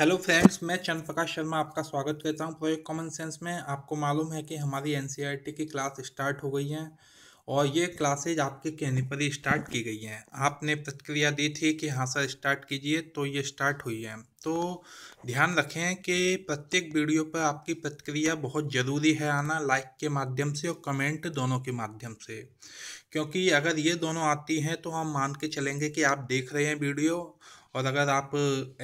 hello friends मैं चंद प्रकाश शर्मा आपका स्वागत करता हूं प्रोजेक्ट कॉमन सेंस में आपको मालूम है कि हमारी एन e की क्लास स्टार्ट हो गई है और ये क्लासेज आपके कहने पर ही स्टार्ट की गई हैं आपने प्रतिक्रिया दी थी कि हाँ सर स्टार्ट कीजिए तो ये स्टार्ट हुई है तो ध्यान रखें कि प्रत्येक वीडियो पर आपकी प्रतिक्रिया बहुत ज़रूरी है आना लाइक के माध्यम से और कमेंट दोनों के माध्यम से क्योंकि अगर ये दोनों आती हैं तो हम मान के चलेंगे कि आप देख रहे हैं वीडियो और अगर आप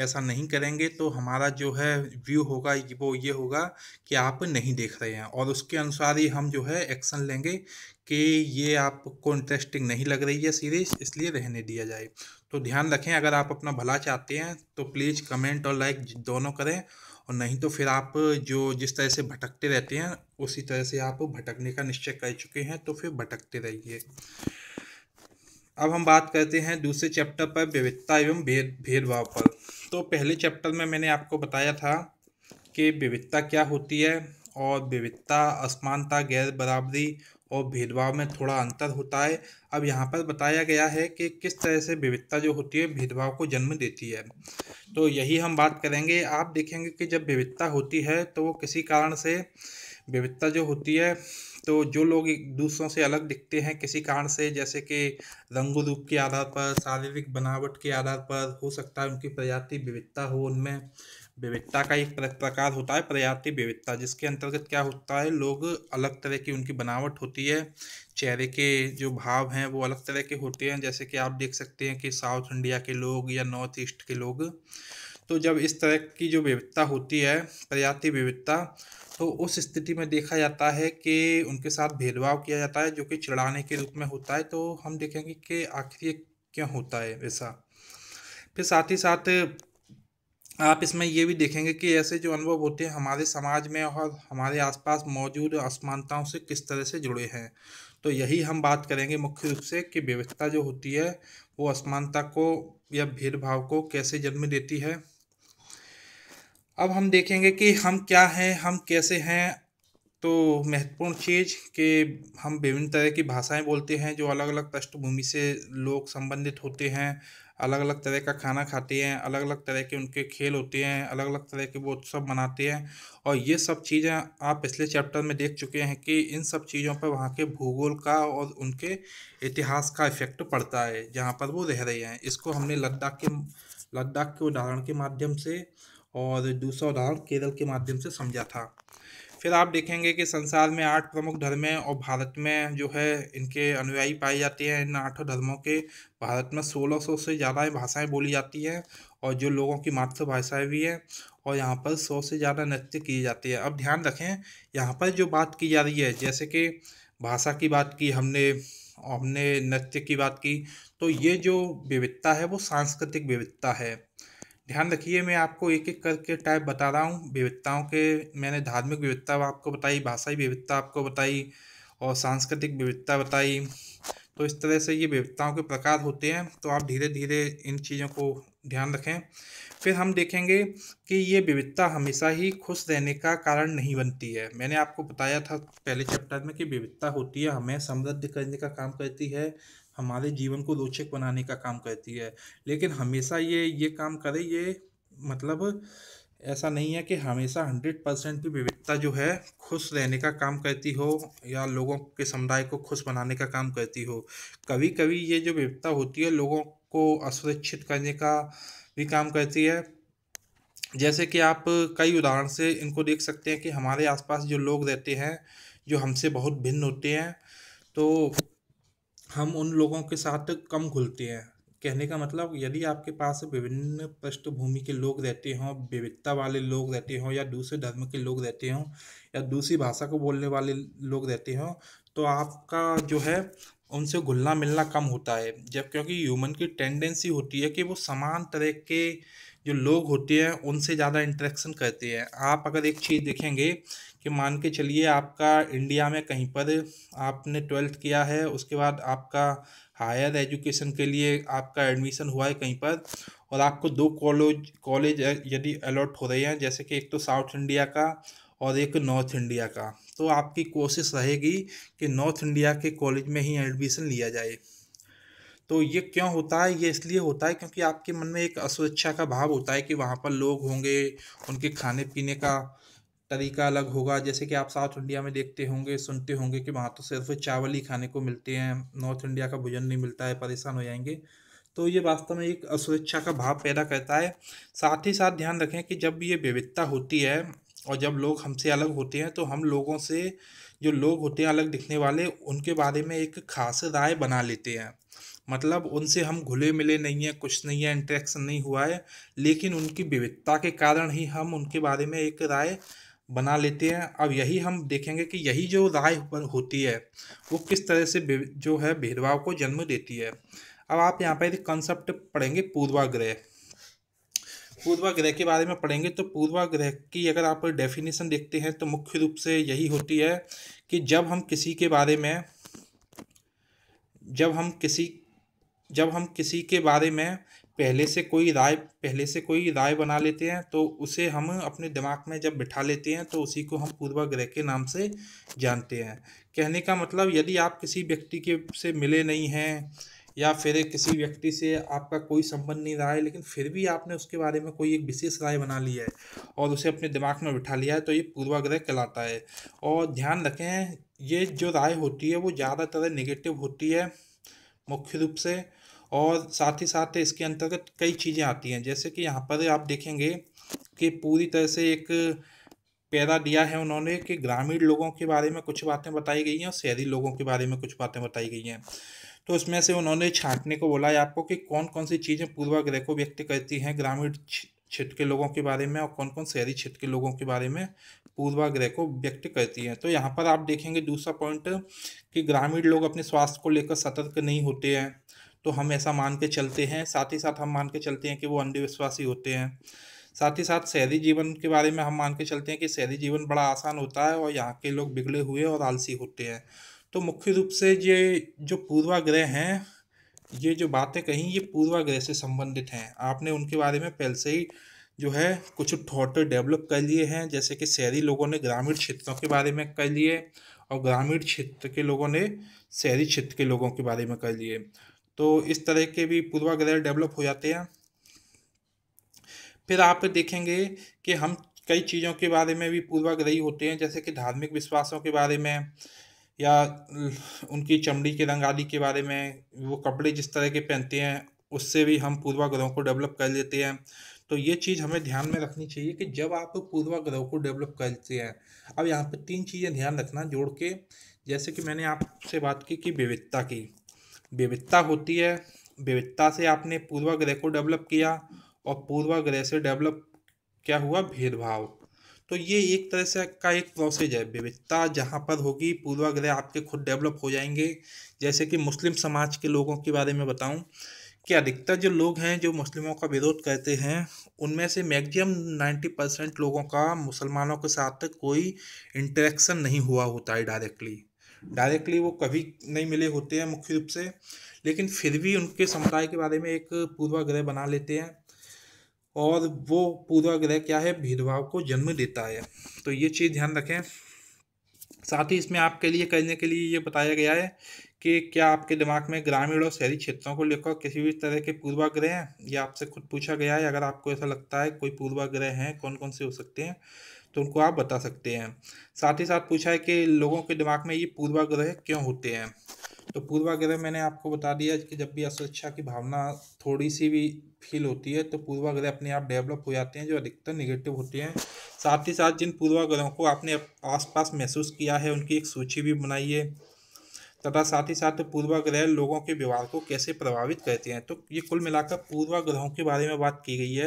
ऐसा नहीं करेंगे तो हमारा जो है व्यू होगा वो ये होगा कि आप नहीं देख रहे हैं और उसके अनुसार ही हम जो है एक्शन लेंगे कि ये आपको इंटरेस्टिंग नहीं लग रही है सीरीज इसलिए रहने दिया जाए तो ध्यान रखें अगर आप अपना भला चाहते हैं तो प्लीज़ कमेंट और लाइक दोनों करें और नहीं तो फिर आप जो जिस तरह से भटकते रहते हैं उसी तरह से आप भटकने का निश्चय कर चुके हैं तो फिर भटकते रहिए अब हम बात करते हैं दूसरे चैप्टर पर विविधता एवं भेद भेदभाव पर तो पहले चैप्टर में मैंने आपको बताया था कि विविधता क्या होती है और विविधता असमानता गैर बराबरी और भेदभाव में थोड़ा अंतर होता है अब यहाँ पर बताया गया है कि किस तरह से विविधता जो होती है भेदभाव को जन्म देती है तो यही हम बात करेंगे आप देखेंगे कि जब विविधता होती है तो वो किसी कारण से विविधता जो होती है तो जो लोग एक दूसरों से अलग दिखते हैं किसी कारण से जैसे कि रंग रूप के आधार पर शारीरिक बनावट के आधार पर हो सकता है उनकी प्रजाति विविधता हो उनमें विविधता का एक प्रकार होता है प्रजाति विविधता जिसके अंतर्गत क्या होता है लोग अलग तरह की उनकी बनावट होती है चेहरे के जो भाव हैं वो अलग तरह के होते हैं जैसे कि आप देख सकते हैं कि साउथ इंडिया के लोग या नॉर्थ ईस्ट के लोग तो जब इस तरह की जो विविधता होती है प्रजाति विविधता तो उस स्थिति में देखा जाता है कि उनके साथ भेदभाव किया जाता है जो कि चिड़ाने के रूप में होता है तो हम देखेंगे कि आखिर ये क्यों होता है ऐसा फिर साथ ही साथ आप इसमें ये भी देखेंगे कि ऐसे जो अनुभव होते हैं हमारे समाज में और हमारे आसपास मौजूद असमानताओं से किस तरह से जुड़े हैं तो यही हम बात करेंगे मुख्य रूप से कि विविधता जो होती है वो असमानता को या भेदभाव को कैसे जन्म देती है अब हम देखेंगे कि हम क्या हैं हम कैसे हैं तो महत्वपूर्ण चीज़ के हम विभिन्न तरह की भाषाएं बोलते हैं जो अलग अलग पृष्ठभूमि से लोग संबंधित होते हैं अलग अलग तरह का खाना खाते हैं अलग अलग तरह के उनके खेल होते हैं अलग अलग तरह के वो उत्सव मनाते हैं और ये सब चीज़ें आप पिछले चैप्टर में देख चुके हैं कि इन सब चीज़ों पर वहाँ के भूगोल का और उनके इतिहास का इफेक्ट पड़ता है जहाँ पर वो रह रहे हैं इसको हमने लद्दाख के लद्दाख के उदाहरण के माध्यम से और दूसरा उदाहरण केरल के माध्यम से समझा था फिर आप देखेंगे कि संसार में आठ प्रमुख धर्म हैं और भारत में जो है इनके अनुयायी पाए जाते हैं इन आठों धर्मों के भारत में सोलह सौ से ज़्यादा भाषाएं बोली जाती हैं और जो लोगों की मातृभाषाएँ भी हैं और यहाँ पर सौ से ज़्यादा नृत्य किए जाते हैं अब ध्यान रखें यहाँ पर जो बात की जा रही है जैसे कि भाषा की बात की हमने हमने नृत्य की बात की तो ये जो विविधता है वो सांस्कृतिक विविधता है ध्यान रखिए मैं आपको एक एक करके टाइप बता रहा हूँ विविधताओं के मैंने धार्मिक विविधता आपको बताई भाषाई विविधता आपको बताई और सांस्कृतिक विविधता बताई तो इस तरह से ये विविधताओं के प्रकार होते हैं तो आप धीरे धीरे इन चीज़ों को ध्यान रखें फिर हम देखेंगे कि ये विविधता हमेशा ही खुश रहने का कारण नहीं बनती है मैंने आपको बताया था पहले चैप्टर में कि विविधता होती है हमें समृद्ध करने का काम करती है हमारे जीवन को रोचक बनाने का काम करती है लेकिन हमेशा ये ये काम करे ये मतलब ऐसा नहीं है कि हमेशा हंड्रेड परसेंट भी विविधता जो है खुश रहने का काम करती हो या लोगों के समुदाय को खुश बनाने का काम करती हो कभी कभी ये जो विविधता होती है लोगों को असुरक्षित करने का भी काम करती है जैसे कि आप कई उदाहरण से इनको देख सकते हैं कि हमारे आसपास जो लोग रहते हैं जो हमसे बहुत भिन्न होते हैं तो हम उन लोगों के साथ कम घुलते हैं कहने का मतलब यदि आपके पास विभिन्न पृष्ठभूमि के लोग रहते हों विविधता वाले लोग रहते हों या दूसरे धर्म के लोग रहते हों या दूसरी भाषा को बोलने वाले लोग रहते हों तो आपका जो है उनसे घुलना मिलना कम होता है जब क्योंकि ह्यूमन की टेंडेंसी होती है कि वो समान तरह के जो लोग होते हैं उनसे ज़्यादा इंटरेक्शन करते हैं आप अगर एक चीज़ देखेंगे कि मान के चलिए आपका इंडिया में कहीं पर आपने ट्वेल्थ किया है उसके बाद आपका हायर एजुकेशन के लिए आपका एडमिशन हुआ है कहीं पर और आपको दो कॉलेज कॉलेज यदि अलॉट हो रहे हैं जैसे कि एक तो साउथ इंडिया का और एक नॉर्थ इंडिया का तो आपकी कोशिश रहेगी कि नॉर्थ इंडिया के कॉलेज में ही एडमिशन लिया जाए तो ये क्यों होता है ये इसलिए होता है क्योंकि आपके मन में एक असुरक्षा का भाव होता है कि वहाँ पर लोग होंगे उनके खाने पीने का तरीका अलग होगा जैसे कि आप साउथ इंडिया में देखते होंगे सुनते होंगे कि वहाँ तो सिर्फ चावल ही खाने को मिलते हैं नॉर्थ इंडिया का भोजन नहीं मिलता है परेशान हो जाएंगे तो ये वास्तव में एक असुरक्षा का भाव पैदा करता है साथ ही साथ ध्यान रखें कि जब ये विविधता होती है और जब लोग हमसे अलग होते हैं तो हम लोगों से जो लोग होते हैं अलग दिखने वाले उनके बारे में एक खास राय बना लेते हैं मतलब उनसे हम घुले मिले नहीं हैं कुछ नहीं है इंटरेक्शन नहीं हुआ है लेकिन उनकी विविधता के कारण ही हम उनके बारे में एक राय बना लेते हैं अब यही हम देखेंगे कि यही जो राय होती है वो किस तरह से जो है भेदभाव को जन्म देती है अब आप यहाँ पर कंसेप्ट पढ़ेंगे पूर्वाग्रह पूर्वाग्रह के बारे में पढ़ेंगे तो पूर्वाग्रह की अगर आप डेफिनेशन देखते हैं तो मुख्य रूप से यही होती है कि जब हम किसी के बारे में जब हम किसी जब हम किसी के बारे में पहले से कोई राय पहले से कोई राय बना लेते हैं तो उसे हम अपने दिमाग में जब बिठा लेते हैं तो उसी को हम पूर्वाग्रह के नाम से जानते हैं कहने का मतलब यदि आप किसी व्यक्ति के से मिले नहीं हैं या फिर किसी व्यक्ति से आपका कोई संबंध नहीं रहा है लेकिन फिर भी आपने उसके बारे में कोई एक विशेष राय बना ली है और उसे अपने दिमाग में बिठा लिया है तो ये पूर्वाग्रह कहलाता है और ध्यान रखें ये जो राय होती है वो ज़्यादातर नेगेटिव होती है मुख्य रूप से और साथ ही साथ इसके अंतर्गत कई चीज़ें आती हैं जैसे कि यहाँ पर आप देखेंगे कि पूरी तरह से एक पैरा दिया है उन्होंने कि ग्रामीण लोगों के बारे में कुछ बातें बताई गई हैं और शहरी लोगों के बारे में कुछ बातें बताई गई हैं तो उसमें से उन्होंने छांटने को बोला है आपको कि कौन कौन सी चीज़ें पूर्वाग्रह को व्यक्त करती हैं ग्रामीण क्षेत्र के लोगों के बारे में और कौन कौन शहरी क्षेत्र के लोगों के बारे में पूर्वाग्रह को व्यक्त करती हैं तो यहाँ पर आप देखेंगे दूसरा पॉइंट कि ग्रामीण लोग अपने स्वास्थ्य को लेकर सतर्क नहीं होते हैं तो हम ऐसा मान के चलते हैं साथ ही साथ हम मान के चलते हैं कि वो अंधविश्वासी होते हैं साथ ही साथ शहरी जीवन के बारे में हम मान के चलते हैं कि शहरी जीवन बड़ा आसान होता है और यहाँ के लोग बिगड़े हुए और आलसी होते हैं तो मुख्य रूप से ये जो पूर्वाग्रह हैं ये जो बातें कहीं ये पूर्वाग्रह से संबंधित हैं आपने उनके बारे में पहले से ही जो है कुछ थॉट डेवलप कर लिए हैं जैसे कि शहरी लोगों ने ग्रामीण क्षेत्रों के बारे में कर लिए और ग्रामीण क्षेत्र के लोगों ने शहरी क्षेत्र के लोगों के बारे में कर लिए तो इस तरह के भी पूर्वाग्रह डेवलप हो जाते हैं फिर आप देखेंगे कि हम कई चीज़ों के बारे में भी पूर्वाग्रही होते हैं जैसे कि धार्मिक विश्वासों के बारे में या उनकी चमड़ी के रंग आदि के बारे में वो कपड़े जिस तरह के पहनते हैं उससे भी हम पूर्वाग्रहों को डेवलप कर लेते हैं तो ये चीज़ हमें ध्यान में रखनी चाहिए कि जब आप पूर्वाग्रह को डेवलप करते हैं अब यहाँ पर तीन चीज़ें ध्यान रखना जोड़ के जैसे कि मैंने आपसे बात की कि विविधता की विविधता होती है विविधता से आपने पूर्वाग्रह को डेवलप किया और पूर्वाग्रह से डेवलप क्या हुआ भेदभाव तो ये एक तरह से का एक प्रोसेस है विविधता जहाँ पर होगी पूर्वाग्रह आपके खुद डेवलप हो जाएंगे जैसे कि मुस्लिम समाज के लोगों के बारे में बताऊँ कि अधिकतर जो लोग हैं जो मुस्लिमों का विरोध करते हैं उनमें से मैक्सिमम नाइन्टी परसेंट लोगों का मुसलमानों के साथ कोई इंटरेक्शन नहीं हुआ होता है डायरेक्टली डायरेक्टली वो कभी नहीं मिले होते हैं मुख्य रूप से लेकिन फिर भी उनके समुदाय के बारे में एक पूर्वाग्रह बना लेते हैं और वो पूर्वाग्रह क्या है भेदभाव को जन्म देता है तो ये चीज़ ध्यान रखें साथ ही इसमें आपके लिए करने के लिए ये बताया गया है कि क्या आपके दिमाग में ग्रामीण और शहरी क्षेत्रों को लेकर किसी भी तरह के पूर्वाग्रह हैं या आपसे खुद पूछा गया है अगर आपको ऐसा लगता है कोई पूर्वाग्रह हैं कौन कौन से हो सकते हैं तो उनको आप बता सकते हैं साथ ही साथ पूछा है कि लोगों के दिमाग में ये पूर्वाग्रह क्यों होते हैं तो पूर्वाग्रह मैंने आपको बता दिया कि जब भी असुरक्षा की भावना थोड़ी सी भी फील होती है तो पूर्वाग्रह अपने आप डेवलप हो जाते हैं जो अधिकतर निगेटिव होते हैं साथ ही साथ जिन पूर्वाग्रहों को आपने आसपास महसूस किया है उनकी एक सूची भी बनाइए तथा साथ ही साथ पूर्वाग्रह लोगों के व्यवहार को कैसे प्रभावित करते हैं तो ये कुल मिलाकर पूर्वाग्रहों के बारे में बात की गई है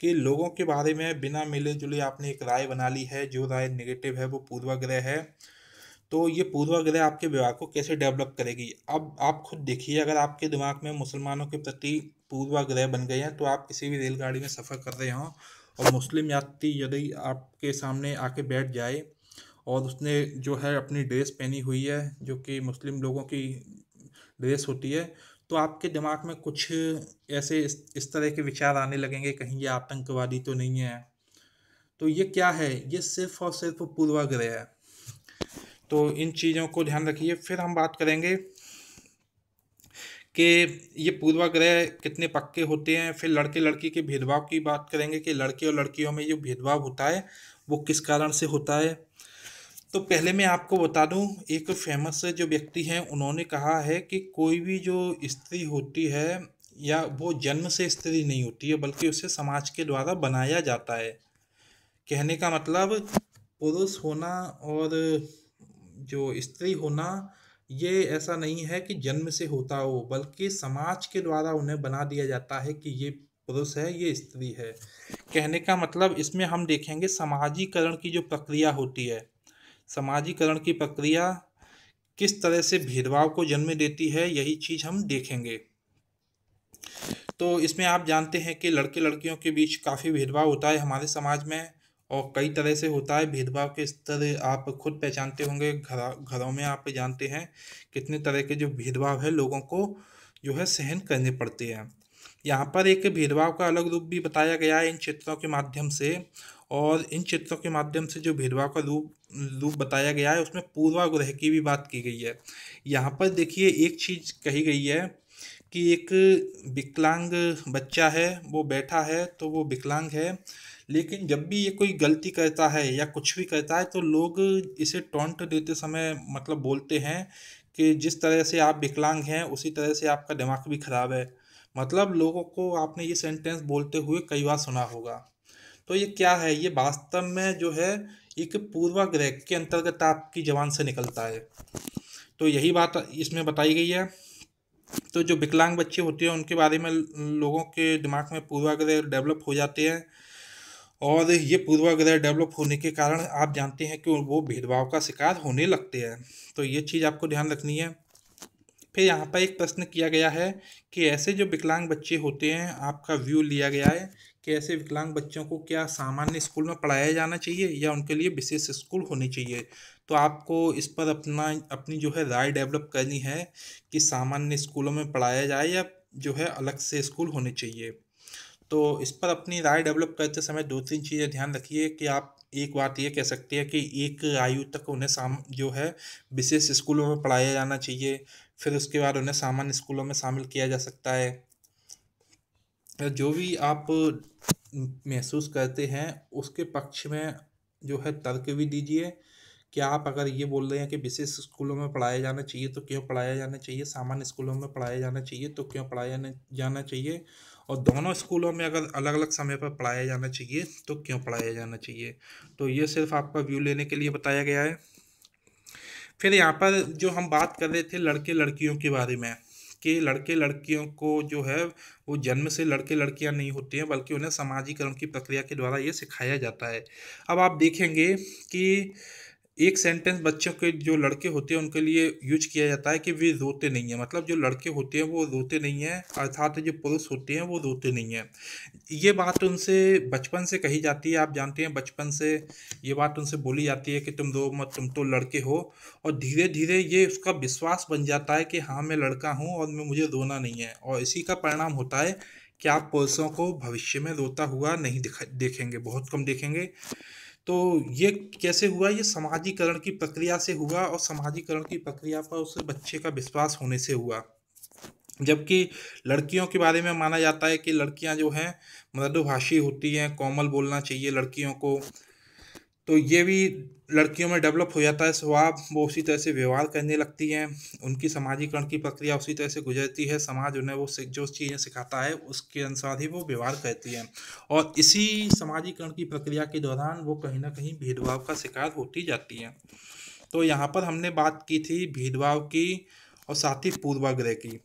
कि लोगों के बारे में बिना मिले जुले आपने एक राय बना ली है जो राय निगेटिव है वो पूर्वाग्रह है तो ये पूर्वाग्रह आपके व्यवहार को कैसे डेवलप करेगी अब आप खुद देखिए अगर आपके दिमाग में मुसलमानों के प्रति पूर्वाग्रह बन गए हैं तो आप किसी भी रेलगाड़ी में सफ़र कर रहे हों और मुस्लिम यात्री यदि आपके सामने आके बैठ जाए और उसने जो है अपनी ड्रेस पहनी हुई है जो कि मुस्लिम लोगों की ड्रेस होती है तो आपके दिमाग में कुछ ऐसे इस, इस तरह के विचार आने लगेंगे कहीं ये आतंकवादी तो नहीं है तो ये क्या है ये सिर्फ और सिर्फ पूर्वाग्रह है तो इन चीज़ों को ध्यान रखिए फिर हम बात करेंगे कि ये पूर्वाग्रह कितने पक्के होते हैं फिर लड़के लड़की के भेदभाव की बात करेंगे कि लड़के और लड़कियों में जो भेदभाव होता है वो किस कारण से होता है तो पहले मैं आपको बता दूं एक फेमस जो व्यक्ति हैं उन्होंने कहा है कि कोई भी जो स्त्री होती है या वो जन्म से स्त्री नहीं होती है बल्कि उसे समाज के द्वारा बनाया जाता है कहने का मतलब पुरुष होना और जो स्त्री होना ये ऐसा नहीं है कि जन्म से होता हो बल्कि समाज के द्वारा उन्हें बना दिया जाता है कि ये पुरुष है ये स्त्री है कहने का मतलब इसमें हम देखेंगे समाजीकरण की जो प्रक्रिया होती है समाजीकरण की प्रक्रिया किस तरह से भेदभाव को जन्म देती है यही चीज़ हम देखेंगे तो इसमें आप जानते हैं कि लड़के लड़कियों के बीच काफ़ी भेदभाव होता है हमारे समाज में और कई तरह से होता है भेदभाव के स्तर आप खुद पहचानते होंगे घर घरों में आप जानते हैं कितने तरह के जो भेदभाव है लोगों को जो है सहन करने पड़ते हैं यहाँ पर एक भेदभाव का अलग रूप भी बताया गया है इन चित्रों के माध्यम से और इन चित्रों के माध्यम से जो भेदभाव का रूप रूप बताया गया है उसमें पूर्वाग्रह की भी बात की गई है यहाँ पर देखिए एक चीज़ कही गई है कि एक विकलांग बच्चा है वो बैठा है तो वो विकलांग है लेकिन जब भी ये कोई गलती करता है या कुछ भी करता है तो लोग इसे टॉन्ट देते समय मतलब बोलते हैं कि जिस तरह से आप विकलांग हैं उसी तरह से आपका दिमाग भी ख़राब है मतलब लोगों को आपने ये सेंटेंस बोलते हुए कई बार सुना होगा तो ये क्या है ये वास्तव में जो है एक पूर्वाग्रह के अंतर्गत आपकी जवान से निकलता है तो यही बात इसमें बताई गई है तो जो विकलांग बच्चे होते हैं उनके बारे में लोगों के दिमाग में पूर्वाग्रह डेवलप हो जाते हैं और ये पूर्वाग्रह डेवलप होने के कारण आप जानते हैं कि वो भेदभाव का शिकार होने लगते हैं तो ये चीज़ आपको ध्यान रखनी है फिर यहाँ पर एक प्रश्न किया गया है कि ऐसे जो विकलांग बच्चे होते हैं आपका व्यू लिया गया है कि ऐसे विकलांग बच्चों को क्या सामान्य स्कूल में पढ़ाया जाना चाहिए या उनके लिए विशेष स्कूल होने चाहिए तो आपको इस पर अपना अपनी जो है राय डेवलप करनी है कि सामान्य स्कूलों में पढ़ाया जाए या जो है अलग से स्कूल होने चाहिए तो इस पर अपनी राय डेवलप करते समय दो तीन चीज़ें ध्यान रखिए कि आप एक बात ये कह सकते हैं कि एक आयु तक उन्हें साम जो है विशेष स्कूलों में पढ़ाया जाना चाहिए फिर उसके बाद उन्हें सामान्य स्कूलों में शामिल किया जा सकता है जो भी आप महसूस करते हैं उसके पक्ष में जो है तर्क भी दीजिए क्या आप अगर ये बोल रहे हैं कि विशेष स्कूलों में पढ़ाया जाना चाहिए तो क्यों पढ़ाया जाना चाहिए सामान्य स्कूलों में पढ़ाया जाना चाहिए तो क्यों पढ़ाया जाना चाहिए और दोनों स्कूलों में अगर अलग अलग समय पर पढ़ाया जाना चाहिए तो क्यों पढ़ाया जाना चाहिए तो ये सिर्फ आपका व्यू लेने के लिए बताया गया है फिर यहाँ पर जो हम बात कर रहे थे लड़के लड़कियों के बारे में के लड़के लड़कियों को जो है वो जन्म से लड़के लड़कियां नहीं होती हैं बल्कि उन्हें समाजीकरण की प्रक्रिया के द्वारा ये सिखाया जाता है अब आप देखेंगे कि एक सेंटेंस बच्चों के जो लड़के होते हैं उनके लिए यूज किया जाता है कि वे रोते नहीं हैं मतलब जो लड़के होते हैं वो रोते नहीं हैं अर्थात जो पुरुष होते हैं वो रोते नहीं हैं ये बात उनसे बचपन से कही जाती है आप जानते हैं बचपन से ये बात उनसे बोली जाती है कि तुम रो मत तुम तो लड़के हो और धीरे धीरे ये उसका विश्वास बन जाता है कि हाँ मैं लड़का हूँ और मैं मुझे रोना नहीं है और इसी का परिणाम होता है कि आप पुरुषों को भविष्य में रोता हुआ नहीं दिखा देखेंगे बहुत कम देखेंगे तो ये कैसे हुआ ये समाजीकरण की प्रक्रिया से हुआ और समाजीकरण की प्रक्रिया पर उस बच्चे का विश्वास होने से हुआ जबकि लड़कियों के बारे में माना जाता है कि लड़कियां जो हैं मृदुभाषी होती हैं कोमल बोलना चाहिए लड़कियों को तो ये भी लड़कियों में डेवलप हो जाता है स्वभाव वो उसी तरह से व्यवहार करने लगती हैं उनकी समाजीकरण की प्रक्रिया उसी तरह से गुजरती है समाज उन्हें वो जो चीज़ें सिखाता है उसके अनुसार ही वो व्यवहार करती हैं और इसी समाजीकरण की प्रक्रिया के दौरान वो कहीं ना कहीं भेदभाव का शिकार होती जाती हैं तो यहाँ पर हमने बात की थी भेदभाव की और साथ ही पूर्वाग्रह की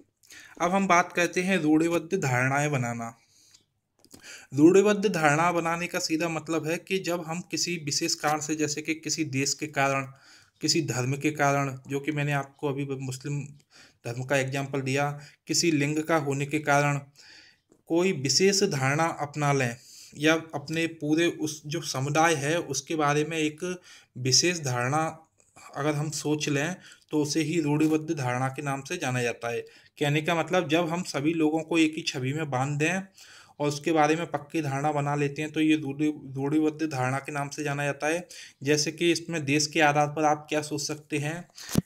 अब हम बात करते हैं रूढ़िबद्ध धारणाएँ बनाना रूढ़िबद्ध धारणा बनाने का सीधा मतलब है कि जब हम किसी विशेष कारण से जैसे कि किसी देश के कारण किसी धर्म के कारण जो कि मैंने आपको अभी मुस्लिम धर्म का एग्जाम्पल दिया किसी लिंग का होने के कारण कोई विशेष धारणा अपना लें या अपने पूरे उस जो समुदाय है उसके बारे में एक विशेष धारणा अगर हम सोच लें तो उसे ही रूढ़िबद्ध धारणा के नाम से जाना जाता है कहने का मतलब जब हम सभी लोगों को एक ही छवि में बांध दें और उसके बारे में पक्की धारणा बना लेते हैं तो ये रूढ़ी रूढ़ीबद्ध धारणा के नाम से जाना जाता है जैसे कि इसमें देश के आधार पर आप क्या सोच सकते हैं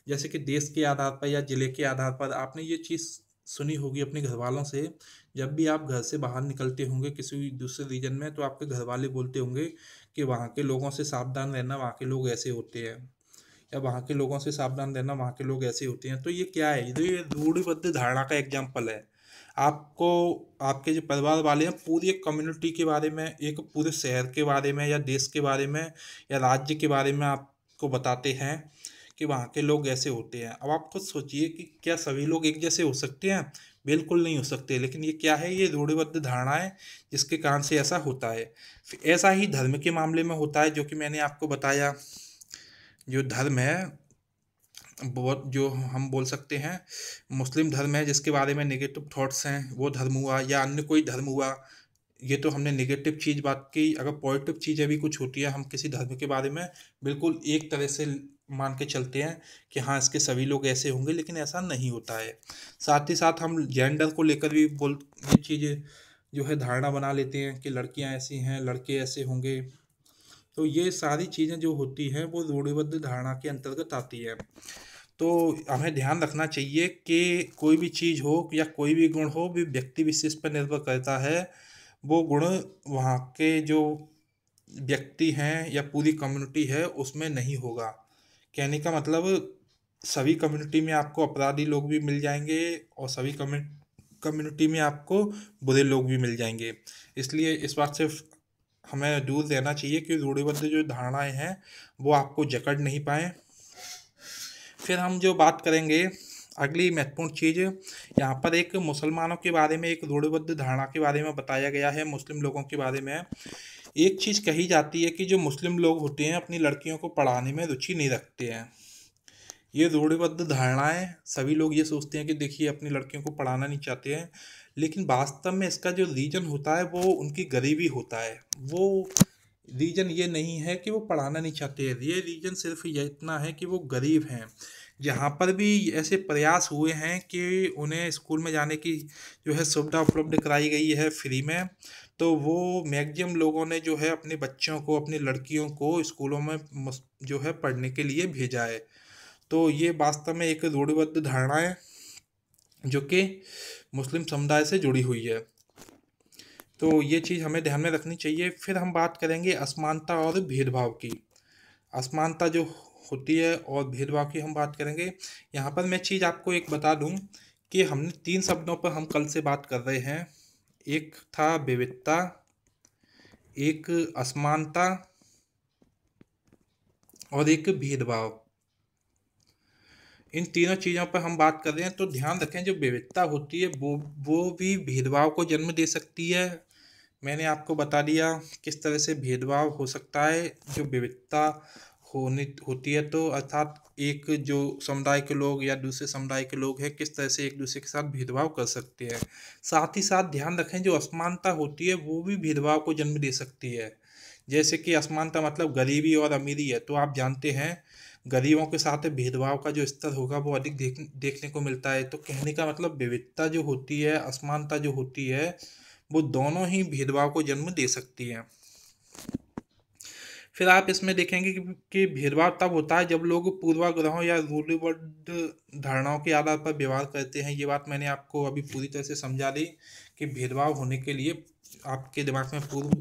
जैसे कि देश के आधार पर या ज़िले के आधार पर आपने ये चीज़ सुनी होगी अपने घर वालों से जब भी आप घर से बाहर निकलते होंगे किसी दूसरे रीजन में तो आपके घर वाले बोलते होंगे कि वहाँ के लोगों से सावधान रहना वहाँ के लोग ऐसे होते हैं या वहाँ के लोगों से सावधान रहना वहाँ के लोग ऐसे होते हैं तो ये क्या है ये तो रूढ़िबद्ध धारणा का एग्जाम्पल है आपको आपके जो परिवार वाले हैं पूरी एक कम्युनिटी के बारे में एक पूरे शहर के बारे में या देश के बारे में या राज्य के बारे में आपको बताते हैं कि वहाँ के लोग ऐसे होते हैं अब आप खुद सोचिए कि क्या सभी लोग एक जैसे हो सकते हैं बिल्कुल नहीं हो सकते लेकिन ये क्या है ये रूढ़िबद्ध धारणा है जिसके कारण से ऐसा होता है ऐसा ही धर्म के मामले में होता है जो कि मैंने आपको बताया जो धर्म है बहुत जो हम बोल सकते हैं मुस्लिम धर्म है जिसके बारे में नेगेटिव थॉट्स हैं वो धर्म हुआ या अन्य कोई धर्म हुआ ये तो हमने नेगेटिव चीज़ बात की अगर पॉजिटिव चीज़ें भी कुछ होती है हम किसी धर्म के बारे में बिल्कुल एक तरह से मान के चलते हैं कि हाँ इसके सभी लोग ऐसे होंगे लेकिन ऐसा नहीं होता है साथ ही साथ हम जेंडर को लेकर भी बोल ये चीज़ें जो है धारणा बना लेते हैं कि लड़कियाँ ऐसी हैं लड़के ऐसे होंगे तो ये सारी चीज़ें जो होती हैं वो रूढ़िबद्ध धारणा के अंतर्गत आती है तो हमें ध्यान रखना चाहिए कि कोई भी चीज़ हो या कोई भी गुण हो भी व्यक्ति विशेष पर निर्भर करता है वो गुण वहाँ के जो व्यक्ति हैं या पूरी कम्युनिटी है उसमें नहीं होगा कहने का मतलब सभी कम्युनिटी में आपको अपराधी लोग भी मिल जाएंगे और सभी कम्युनिटी में आपको बुरे लोग भी मिल जाएंगे इसलिए इस बात से हमें दूर रहना चाहिए कि रूढ़िबद्ध जो धारणाएं हैं वो आपको जकड़ नहीं पाएँ फिर हम जो बात करेंगे अगली महत्वपूर्ण चीज़ यहाँ पर एक मुसलमानों के बारे में एक रूढ़बद्ध धारणा के बारे में बताया गया है मुस्लिम लोगों के बारे में एक चीज़ कही जाती है कि जो मुस्लिम लोग होते हैं अपनी लड़कियों को पढ़ाने में रुचि नहीं रखते हैं ये रूढ़िबद्ध धारणाएँ सभी लोग ये सोचते हैं कि देखिए अपनी लड़कियों को पढ़ाना नहीं चाहते हैं लेकिन वास्तव में इसका जो रीज़न होता है वो उनकी गरीबी होता है वो रीज़न ये नहीं है कि वो पढ़ाना नहीं चाहते ये रीज़न सिर्फ ये इतना है कि वो गरीब हैं यहाँ पर भी ऐसे प्रयास हुए हैं कि उन्हें स्कूल में जाने की जो है सुविधा उपलब्ध कराई गई है फ्री में तो वो मैगजिम लोगों ने जो है अपने बच्चों को अपनी लड़कियों को स्कूलों में जो है पढ़ने के लिए भेजा है तो ये वास्तव में एक रूढ़िबद्ध धारणा है जो कि मुस्लिम समुदाय से जुड़ी हुई है तो ये चीज़ हमें ध्यान में रखनी चाहिए फिर हम बात करेंगे असमानता और भेदभाव की असमानता जो होती है और भेदभाव की हम बात करेंगे यहाँ पर मैं चीज़ आपको एक बता दूँ कि हमने तीन शब्दों पर हम कल से बात कर रहे हैं एक था विविधता एक असमानता और एक भेदभाव इन तीनों चीज़ों पर हम बात कर रहे हैं तो ध्यान रखें जो विविधता होती है वो वो भी भेदभाव को जन्म दे सकती है मैंने आपको बता दिया किस तरह से भेदभाव हो सकता है जो विविधता होने होती है तो अर्थात एक जो समुदाय के लोग या दूसरे समुदाय के लोग हैं किस तरह से एक दूसरे के साथ भेदभाव कर सकते हैं साथ ही साथ ध्यान रखें जो असमानता होती है वो भी भेदभाव को जन्म दे सकती है जैसे कि असमानता मतलब गरीबी और अमीरी है तो आप जानते हैं गरीबों के साथ भेदभाव का जो स्तर होगा वो अधिक देख देखने को मिलता है तो कहने का मतलब विविधता जो होती है असमानता जो होती है वो दोनों ही भेदभाव को जन्म दे सकती है फिर आप इसमें देखेंगे कि, भेदभाव तब होता है जब लोग पूर्वाग्रहों या रूढ़िबद्ध धारणाओं के आधार पर व्यवहार करते हैं ये बात मैंने आपको अभी पूरी तरह से समझा दी कि भेदभाव होने के लिए आपके दिमाग में पूर्व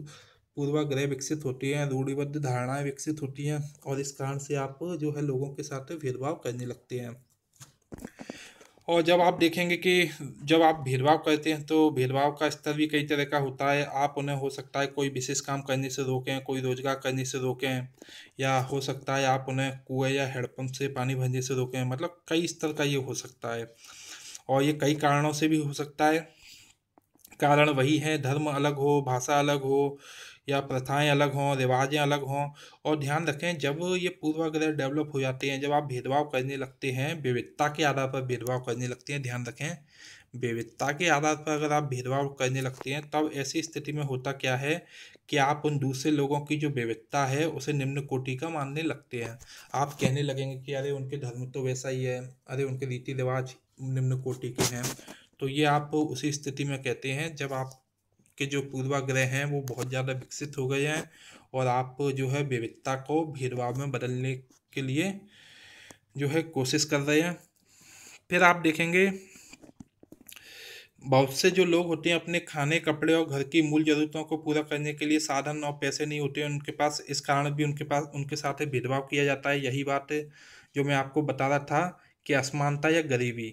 पूर्वाग्रह विकसित होती हैं रूढ़िबद्ध धारणाएं विकसित होती हैं और इस कारण से आप जो है लोगों के साथ भेदभाव करने लगते हैं और जब आप देखेंगे कि जब आप भेदभाव करते हैं तो भेदभाव का स्तर भी कई तरह का होता है आप उन्हें हो सकता है कोई विशेष काम करने से रोकें कोई रोजगार करने से रोकें या हो सकता है आप उन्हें कुएँ या हेडपम्प से पानी भरने से रोकें मतलब कई स्तर का ये हो सकता है और ये कई कारणों से भी हो सकता है कारण वही है धर्म अलग हो भाषा अलग हो या प्रथाएं अलग हों रिवाजें अलग हों और ध्यान रखें जब ये पूर्वाग्रह डेवलप हो जाते हैं जब आप भेदभाव करने लगते हैं विविधता के आधार पर भेदभाव करने लगते हैं ध्यान रखें विविधता के आधार पर अगर आप भेदभाव करने लगते हैं तब ऐसी स्थिति में होता क्या है कि आप उन दूसरे लोगों की जो विविधता है उसे निम्न कोटि का मानने लगते हैं आप कहने लगेंगे कि अरे उनके धर्म तो वैसा ही है अरे उनके रीति रिवाज निम्न कोटि के हैं तो ये आप उसी स्थिति में कहते हैं जब आप के जो पूर्वाग्रह हैं वो बहुत ज़्यादा विकसित हो गए हैं और आप जो है विविधता को भेदभाव में बदलने के लिए जो है कोशिश कर रहे हैं फिर आप देखेंगे बहुत से जो लोग होते हैं अपने खाने कपड़े और घर की मूल जरूरतों को पूरा करने के लिए साधन और पैसे नहीं होते हैं उनके पास इस कारण भी उनके पास उनके साथ भेदभाव किया जाता है यही बात है जो मैं आपको बता रहा था कि असमानता या गरीबी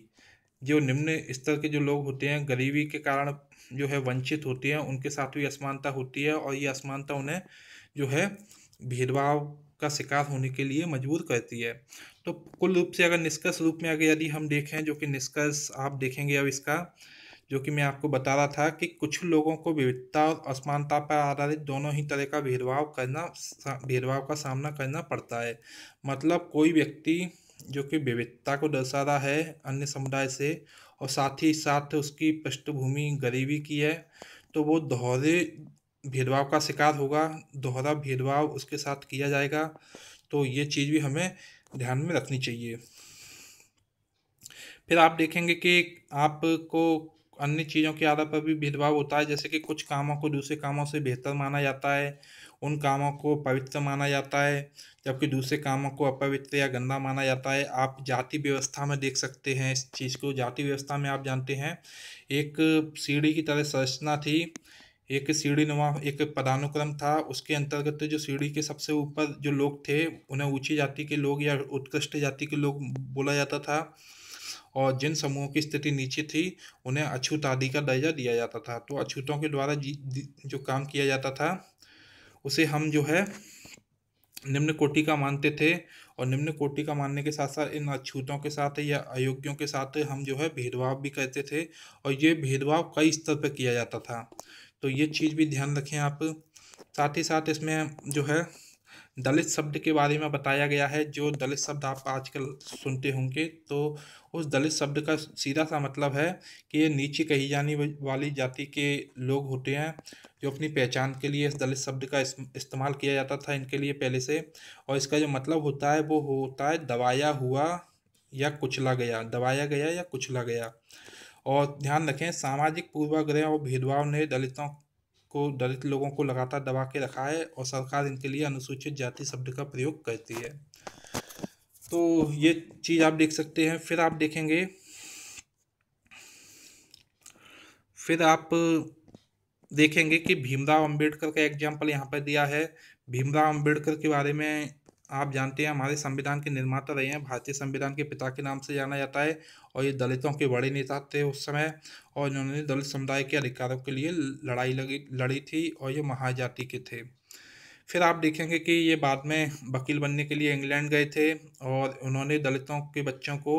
जो निम्न स्तर के जो लोग होते हैं गरीबी के कारण जो है वंचित होते हैं उनके साथ भी असमानता होती है और ये असमानता उन्हें जो है भेदभाव का शिकार होने के लिए मजबूर करती है तो कुल रूप से अगर निष्कर्ष रूप में अगर यदि हम देखें जो कि निष्कर्ष आप देखेंगे अब इसका जो कि मैं आपको बता रहा था कि कुछ लोगों को विविधता और असमानता पर आधारित दोनों ही तरह का भेदभाव करना भेदभाव का सामना करना पड़ता है मतलब कोई व्यक्ति जो कि विविधता को दर्शाता है अन्य समुदाय से और साथ ही साथ उसकी पृष्ठभूमि गरीबी की है तो वो दोहरे भेदभाव का शिकार होगा दोहरा भेदभाव उसके साथ किया जाएगा तो ये चीज़ भी हमें ध्यान में रखनी चाहिए फिर आप देखेंगे कि आपको अन्य चीज़ों के आधार पर भी भेदभाव होता है जैसे कि कुछ कामों को दूसरे कामों से बेहतर माना जाता है उन कामों को पवित्र माना जाता है जबकि दूसरे कामों को अपवित्र या गंदा माना जाता है आप जाति व्यवस्था में देख सकते हैं इस चीज़ को जाति व्यवस्था में आप जानते हैं एक सीढ़ी की तरह संरचना थी एक सीढ़ी नुमा एक पदानुक्रम था उसके अंतर्गत जो सीढ़ी के सबसे ऊपर जो लोग थे उन्हें ऊंची जाति के लोग या उत्कृष्ट जाति के लोग बोला जाता था और जिन समूहों की स्थिति नीचे थी उन्हें अछूत आदि का दर्जा दिया जाता था तो अछूतों के द्वारा जो काम किया जाता था उसे हम जो है निम्न कोटि का मानते थे और निम्न कोटि का मानने के साथ साथ इन अछूतों के साथ या अयोग्यों के साथ हम जो है भेदभाव भी करते थे और ये भेदभाव कई स्तर पर किया जाता था तो ये चीज़ भी ध्यान रखें आप साथ ही साथ इसमें जो है दलित शब्द के बारे में बताया गया है जो दलित शब्द आप आजकल सुनते होंगे तो उस दलित शब्द का सीधा सा मतलब है कि ये नीचे कही जाने वाली जाति के लोग होते हैं जो अपनी पहचान के लिए इस दलित शब्द का इस, इस्तेमाल किया जाता था इनके लिए पहले से और इसका जो मतलब होता है वो होता है दबाया हुआ या कुचला गया दबाया गया या कुचला गया और ध्यान रखें सामाजिक पूर्वाग्रह और भेदभाव ने दलितों को दलित लोगों को लगातार दबा के रखा है और सरकार इनके लिए अनुसूचित जाति शब्द का प्रयोग करती है तो ये चीज़ आप देख सकते हैं फिर आप देखेंगे फिर आप देखेंगे कि भीमराव अंबेडकर का एग्जाम्पल यहाँ पर दिया है भीमराव अंबेडकर के बारे में आप जानते हैं हमारे संविधान के निर्माता रहे हैं भारतीय संविधान के पिता के नाम से जाना जाता है और ये दलितों के बड़े नेता थे उस समय और इन्होंने दलित समुदाय के अधिकारों के लिए लड़ाई लगी लड़ी थी और ये महाजाति के थे फिर आप देखेंगे कि ये बाद में वकील बनने के लिए इंग्लैंड गए थे और उन्होंने दलितों के बच्चों को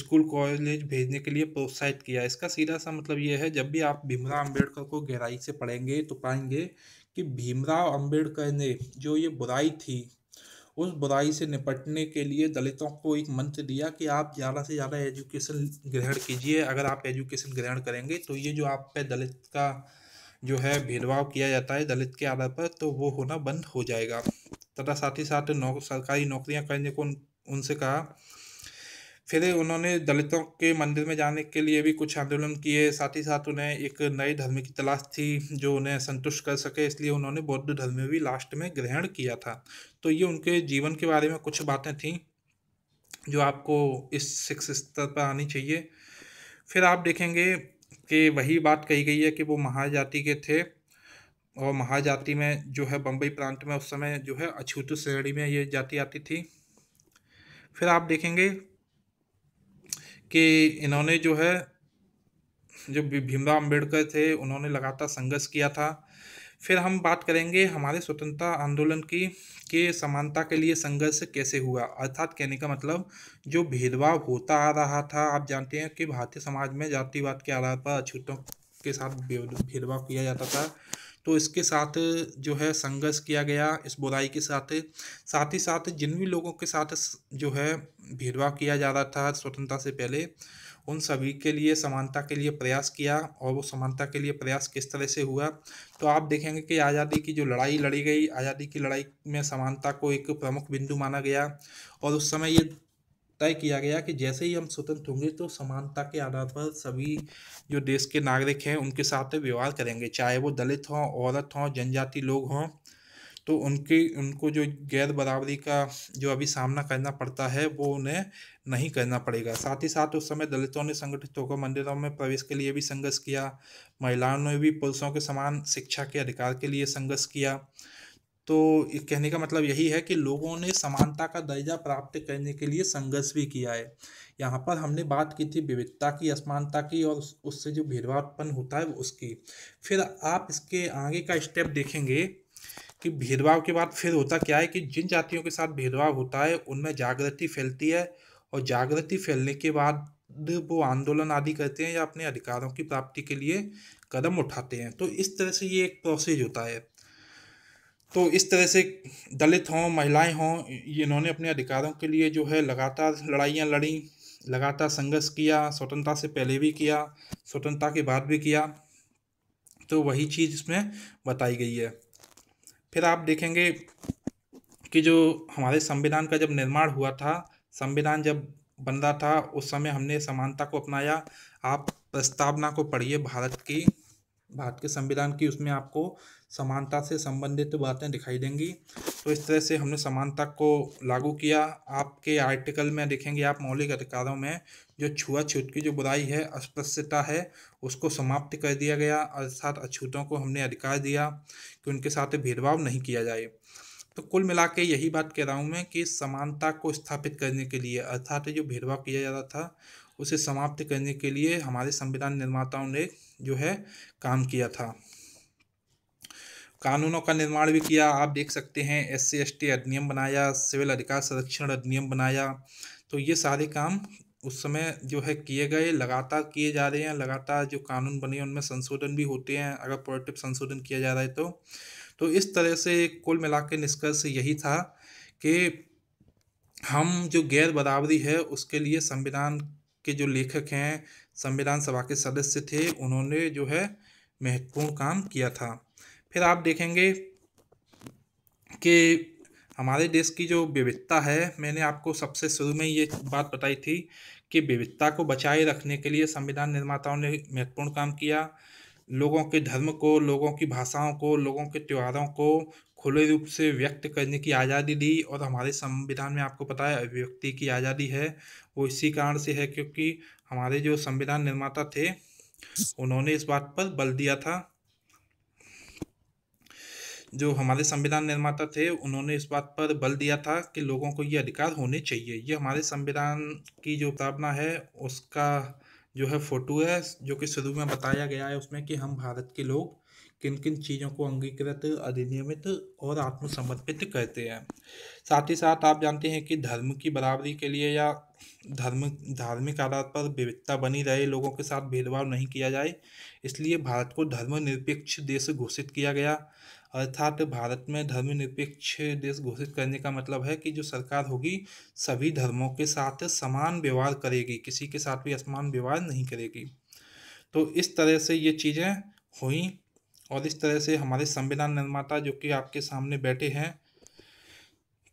स्कूल कॉलेज भेजने के लिए प्रोत्साहित किया इसका सीधा सा मतलब ये है जब भी आप भीमराव अम्बेडकर को गहराई से पढ़ेंगे तो पाएंगे कि भीमराव अम्बेडकर ने जो ये बुराई थी उस बुराई से निपटने के लिए दलितों को एक मंत्र दिया कि आप ज़्यादा से ज़्यादा एजुकेशन ग्रहण कीजिए अगर आप एजुकेशन ग्रहण करेंगे तो ये जो आप पे दलित का जो है भेदभाव किया जाता है दलित के आधार पर तो वो होना बंद हो जाएगा तथा साथ ही साथ नौ, सरकारी नौकरियां करने को उनसे कहा फिर उन्होंने दलितों के मंदिर में जाने के लिए भी कुछ आंदोलन किए साथ ही साथ उन्हें एक नए धर्म की तलाश थी जो उन्हें संतुष्ट कर सके इसलिए उन्होंने बौद्ध धर्म भी लास्ट में ग्रहण किया था तो ये उनके जीवन के बारे में कुछ बातें थीं जो आपको इस शिक्ष स्तर पर आनी चाहिए फिर आप देखेंगे कि वही बात कही गई है कि वो महाजाति के थे और महाजाति में जो है बम्बई प्रांत में उस समय जो है अछूत श्रेणी में ये जाति आती थी फिर आप देखेंगे कि इन्होंने जो है जो भीमराव अम्बेडकर थे उन्होंने लगातार संघर्ष किया था फिर हम बात करेंगे हमारे स्वतंत्रता आंदोलन की के समानता के लिए संघर्ष कैसे हुआ अर्थात कहने का मतलब जो भेदभाव होता आ रहा था आप जानते हैं कि भारतीय समाज में जातिवाद के आधार पर अछूतों के साथ भेदभाव किया जाता था तो इसके साथ जो है संघर्ष किया गया इस बुराई के साथ साथ ही साथ जिन भी लोगों के साथ जो है भेदभाव किया जा रहा था स्वतंत्रता से पहले उन सभी के लिए समानता के लिए प्रयास किया और वो समानता के लिए प्रयास किस तरह से हुआ तो आप देखेंगे कि आज़ादी की जो लड़ाई लड़ी गई आज़ादी की लड़ाई में समानता को एक प्रमुख बिंदु माना गया और उस समय ये तय किया गया कि जैसे ही हम स्वतंत्र होंगे तो समानता के आधार पर सभी जो देश के नागरिक हैं उनके साथ व्यवहार करेंगे चाहे वो दलित हों औरत हों जनजाति लोग हों तो उनकी उनको जो गैर बराबरी का जो अभी सामना करना पड़ता है वो उन्हें नहीं करना पड़ेगा साथ ही साथ उस समय दलितों ने संगठित होकर मंदिरों में प्रवेश के लिए भी संघर्ष किया महिलाओं ने भी पुरुषों के समान शिक्षा के अधिकार के लिए संघर्ष किया तो कहने का मतलब यही है कि लोगों ने समानता का दर्जा प्राप्त करने के लिए संघर्ष भी किया है यहाँ पर हमने बात की थी विविधता की असमानता की और उससे जो भेदभाव उत्पन्न होता है उसकी फिर आप इसके आगे का स्टेप देखेंगे कि भेदभाव के बाद फिर होता क्या है कि जिन जातियों के साथ भेदभाव होता है उनमें जागृति फैलती है और जागृति फैलने के बाद वो आंदोलन आदि करते हैं या अपने अधिकारों की प्राप्ति के लिए कदम उठाते हैं तो इस तरह से ये एक प्रोसेस होता है तो इस तरह से दलित हों महिलाएं हों इन्होंने अपने अधिकारों के लिए जो है लगातार लड़ाइयाँ लड़ी लगातार संघर्ष किया स्वतंत्रता से पहले भी किया स्वतंत्रता के बाद भी किया तो वही चीज़ इसमें बताई गई है फिर आप देखेंगे कि जो हमारे संविधान का जब निर्माण हुआ था संविधान जब बन रहा था उस समय हमने समानता को अपनाया आप प्रस्तावना को पढ़िए भारत की भारत के संविधान की उसमें आपको समानता से संबंधित बातें दिखाई देंगी तो इस तरह से हमने समानता को लागू किया आपके आर्टिकल में देखेंगे आप मौलिक अधिकारों में जो छुआछूत की जो बुराई है अस्पृश्यता है उसको समाप्त कर दिया गया अर्थात अछूतों को हमने अधिकार दिया कि उनके साथ भेदभाव नहीं किया जाए तो कुल मिला के यही बात कह रहा हूँ मैं कि समानता को स्थापित करने के लिए अर्थात जो भेदभाव किया जा रहा था उसे समाप्त करने के लिए हमारे संविधान निर्माताओं ने जो है काम किया था कानूनों का निर्माण भी किया आप देख सकते हैं एस सी एस टी अधिनियम बनाया सिविल अधिकार संरक्षण अधिनियम बनाया तो ये सारे काम उस समय जो है किए गए लगातार किए जा रहे हैं लगातार जो कानून बने उनमें संशोधन भी होते हैं अगर पॉजिटिव संशोधन किया जा रहा है तो तो इस तरह से कुल मिला के निष्कर्ष यही था कि हम जो गैर बराबरी है उसके लिए संविधान के जो लेखक हैं संविधान सभा के सदस्य थे उन्होंने जो है महत्वपूर्ण काम किया था फिर आप देखेंगे कि हमारे देश की जो विविधता है मैंने आपको सबसे शुरू में ये बात बताई थी कि विविधता को बचाए रखने के लिए संविधान निर्माताओं ने महत्वपूर्ण काम किया लोगों के धर्म को लोगों की भाषाओं को लोगों के त्योहारों को खुले रूप से व्यक्त करने की आज़ादी दी और हमारे संविधान में आपको पता है अभिव्यक्ति की आज़ादी है वो इसी कारण से है क्योंकि हमारे जो संविधान निर्माता थे उन्होंने इस बात पर बल दिया था जो हमारे संविधान निर्माता थे उन्होंने इस बात पर बल दिया था कि लोगों को ये अधिकार होने चाहिए ये हमारे संविधान की जो स्थापना है उसका जो है फोटो है जो कि शुरू में बताया गया है उसमें कि हम भारत के लोग किन किन चीज़ों को अंगीकृत अधिनियमित और आत्मसमर्पित करते हैं साथ ही साथ आप जानते हैं कि धर्म की बराबरी के लिए या धर्म धार्मिक आधार पर विविधता बनी रहे लोगों के साथ भेदभाव नहीं किया जाए इसलिए भारत को धर्मनिरपेक्ष देश घोषित किया गया अर्थात भारत में धर्मनिरपेक्ष देश घोषित करने का मतलब है कि जो सरकार होगी सभी धर्मों के साथ समान व्यवहार करेगी किसी के साथ भी असमान व्यवहार नहीं करेगी तो इस तरह से ये चीज़ें हुई और इस तरह से हमारे संविधान निर्माता जो कि आपके सामने बैठे हैं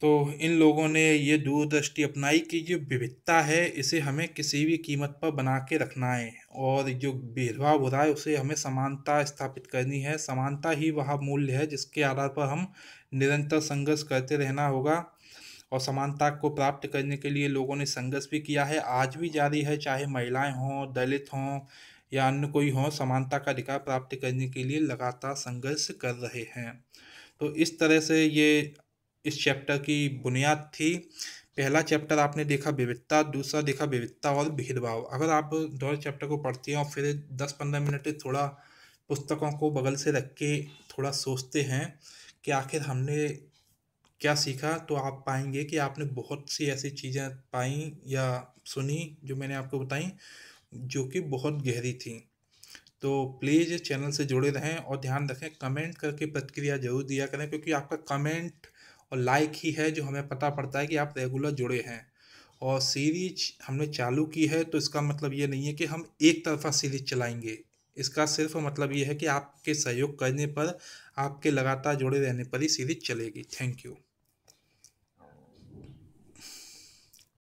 तो इन लोगों ने ये दूरदृष्टि अपनाई कि जो विविधता है इसे हमें किसी भी कीमत पर बना के रखना है और जो भेदभाव हो रहा है उसे हमें समानता स्थापित करनी है समानता ही वह मूल्य है जिसके आधार पर हम निरंतर संघर्ष करते रहना होगा और समानता को प्राप्त करने के लिए लोगों ने संघर्ष भी किया है आज भी जारी है चाहे महिलाएं हों दलित हों या अन्य कोई हों समानता का अधिकार प्राप्त करने के लिए लगातार संघर्ष कर रहे हैं तो इस तरह से ये इस चैप्टर की बुनियाद थी पहला चैप्टर आपने देखा विविधता दूसरा देखा विविधता और भेदभाव अगर आप दोनों चैप्टर को पढ़ते हैं और फिर दस पंद्रह मिनट थोड़ा पुस्तकों को बगल से रख के थोड़ा सोचते हैं कि आखिर हमने क्या सीखा तो आप पाएंगे कि आपने बहुत सी ऐसी चीज़ें पाई या सुनी जो मैंने आपको बताई जो कि बहुत गहरी थी तो प्लीज़ चैनल से जुड़े रहें और ध्यान रखें कमेंट करके प्रतिक्रिया जरूर दिया करें क्योंकि आपका कमेंट और लाइक ही है जो हमें पता पड़ता है कि आप रेगुलर जुड़े हैं और सीरीज हमने चालू की है तो इसका मतलब ये नहीं है कि हम एक तरफा सीरीज चलाएंगे इसका सिर्फ मतलब ये है कि आपके सहयोग करने पर आपके लगातार जुड़े रहने पर ही सीरीज चलेगी थैंक यू